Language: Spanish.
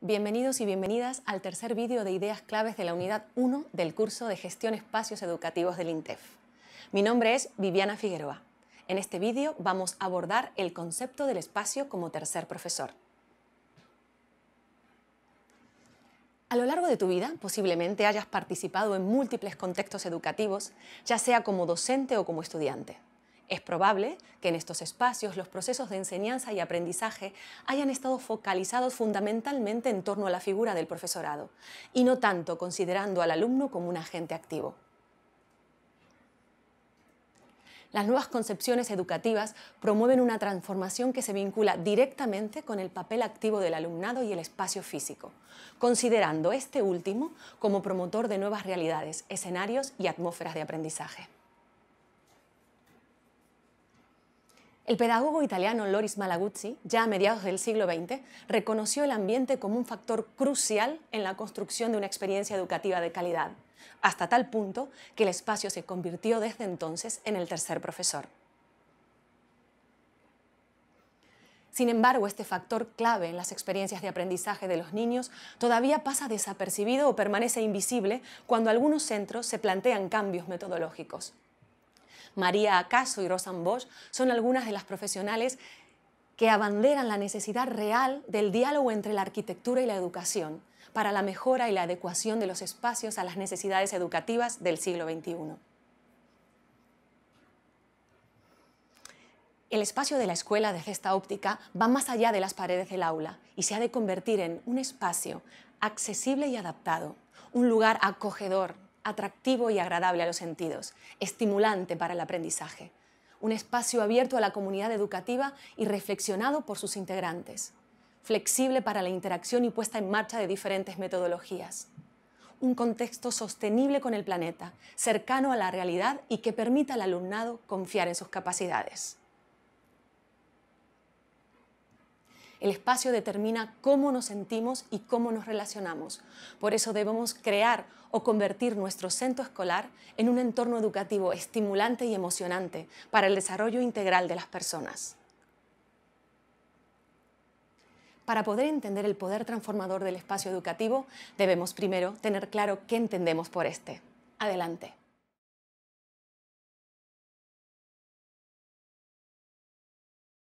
Bienvenidos y bienvenidas al tercer vídeo de ideas claves de la unidad 1 del curso de Gestión Espacios Educativos del INTEF. Mi nombre es Viviana Figueroa. En este vídeo vamos a abordar el concepto del espacio como tercer profesor. A lo largo de tu vida, posiblemente hayas participado en múltiples contextos educativos, ya sea como docente o como estudiante. Es probable que en estos espacios los procesos de enseñanza y aprendizaje hayan estado focalizados fundamentalmente en torno a la figura del profesorado y no tanto considerando al alumno como un agente activo. Las nuevas concepciones educativas promueven una transformación que se vincula directamente con el papel activo del alumnado y el espacio físico, considerando este último como promotor de nuevas realidades, escenarios y atmósferas de aprendizaje. El pedagogo italiano Loris Malaguzzi, ya a mediados del siglo XX, reconoció el ambiente como un factor crucial en la construcción de una experiencia educativa de calidad, hasta tal punto que el espacio se convirtió desde entonces en el tercer profesor. Sin embargo, este factor clave en las experiencias de aprendizaje de los niños todavía pasa desapercibido o permanece invisible cuando algunos centros se plantean cambios metodológicos. María Acaso y Rosan Bosch son algunas de las profesionales que abanderan la necesidad real del diálogo entre la arquitectura y la educación para la mejora y la adecuación de los espacios a las necesidades educativas del siglo XXI. El espacio de la escuela de Cesta óptica va más allá de las paredes del aula y se ha de convertir en un espacio accesible y adaptado, un lugar acogedor atractivo y agradable a los sentidos, estimulante para el aprendizaje, un espacio abierto a la comunidad educativa y reflexionado por sus integrantes, flexible para la interacción y puesta en marcha de diferentes metodologías, un contexto sostenible con el planeta, cercano a la realidad y que permita al alumnado confiar en sus capacidades. El espacio determina cómo nos sentimos y cómo nos relacionamos. Por eso debemos crear o convertir nuestro centro escolar en un entorno educativo estimulante y emocionante para el desarrollo integral de las personas. Para poder entender el poder transformador del espacio educativo, debemos primero tener claro qué entendemos por este. Adelante.